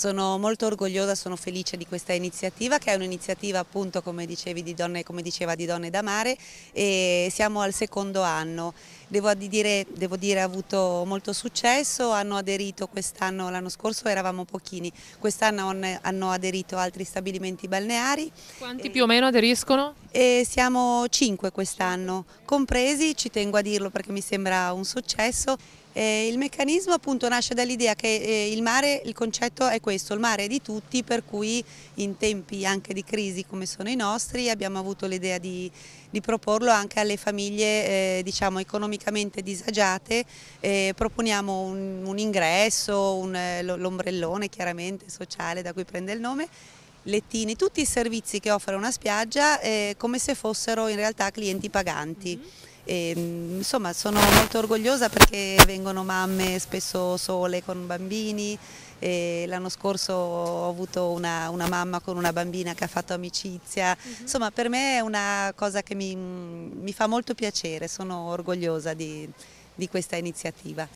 Sono molto orgogliosa, sono felice di questa iniziativa che è un'iniziativa appunto come, dicevi, di donne, come diceva di Donne da Mare e siamo al secondo anno. Devo dire, devo dire ha avuto molto successo, hanno aderito quest'anno, l'anno scorso eravamo pochini, quest'anno hanno aderito altri stabilimenti balneari. Quanti più o meno aderiscono? e siamo cinque quest'anno, compresi, ci tengo a dirlo perché mi sembra un successo, eh, il meccanismo appunto nasce dall'idea che eh, il mare, il concetto è questo, il mare è di tutti per cui in tempi anche di crisi come sono i nostri abbiamo avuto l'idea di, di, proporlo anche alle famiglie eh, diciamo economicamente disagiate, eh, proponiamo un, un ingresso, eh, l'ombrellone chiaramente sociale da cui prende il nome lettini, tutti i servizi che offre una spiaggia eh, come se fossero in realtà clienti paganti. Mm -hmm. E, ehm, insomma sono molto orgogliosa perché vengono mamme spesso sole con bambini eh, l'anno scorso ho avuto una, una, mamma con una bambina che ha fatto amicizia mm -hmm. insomma per me è una cosa che mi, mi fa molto piacere sono orgogliosa di, di questa iniziativa